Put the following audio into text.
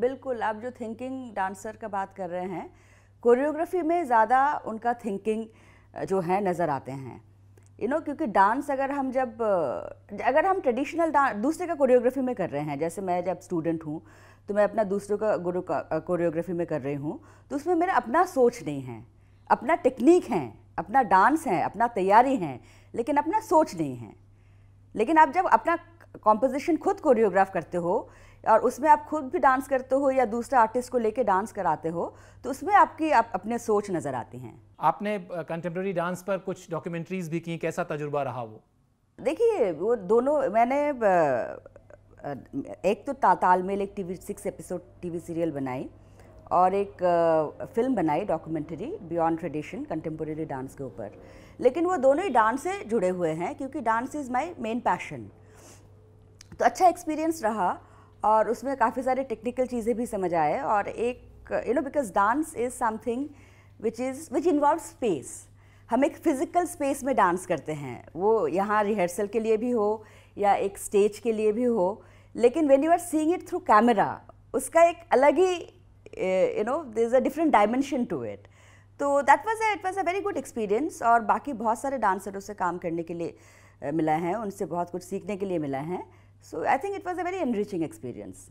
बिल्कुल आप जो थिंकिंग डांसर का बात कर रहे हैं कोरियोग्राफी में ज़्यादा उनका थिंकिंग जो है नज़र आते हैं यू नो क्योंकि डांस अगर हम जब अगर हम ट्रेडिशनल डांस दूसरे का कोरियोग्राफी में कर रहे हैं जैसे मैं जब स्टूडेंट हूँ तो मैं अपना दूसरों का गुरु का कोरियोग्राफी में कर रही हूँ तो उसमें मेरा अपना सोच नहीं है अपना टेक्निक है अपना डांस है अपना तैयारी है लेकिन अपना सोच नहीं है लेकिन आप जब अपना कॉम्पोजिशन खुद कोरियोग्राफ करते हो और उसमें आप खुद भी डांस करते हो या दूसरे आर्टिस्ट को लेके डांस कराते हो तो उसमें आपकी आप अपने सोच नज़र आती हैं आपने कंटेम्प्रेरी डांस पर कुछ डॉक्यूमेंट्रीज भी की कैसा तजुर्बा रहा वो देखिए वो दोनों मैंने एक तो ता, तालमेल एक TV six episode TV serial बनाई और एक फिल्म बनाई documentary beyond tradition contemporary dance के ऊपर लेकिन वो दोनों ही डांस से जुड़े हुए हैं क्योंकि dance is my main passion तो अच्छा एक्सपीरियंस रहा और उसमें काफ़ी सारे टेक्निकल चीज़ें भी समझ आए और एक you know because dance is something which is which involve space हम एक फ़िज़िकल स्पेस में डांस करते हैं वो यहाँ रिहर्सल के लिए भी हो या एक स्टेज के लिए भी हो लेकिन when you are seeing it through camera उसका एक अलग ही you know the is a different dimension to it तो that was it was a very good experience और बाकी बहुत सारे डांसरों से काम करने के लिए मिला है उनसे बहुत कुछ सीखने के लिए मिला है So, I think it was a very enriching experience.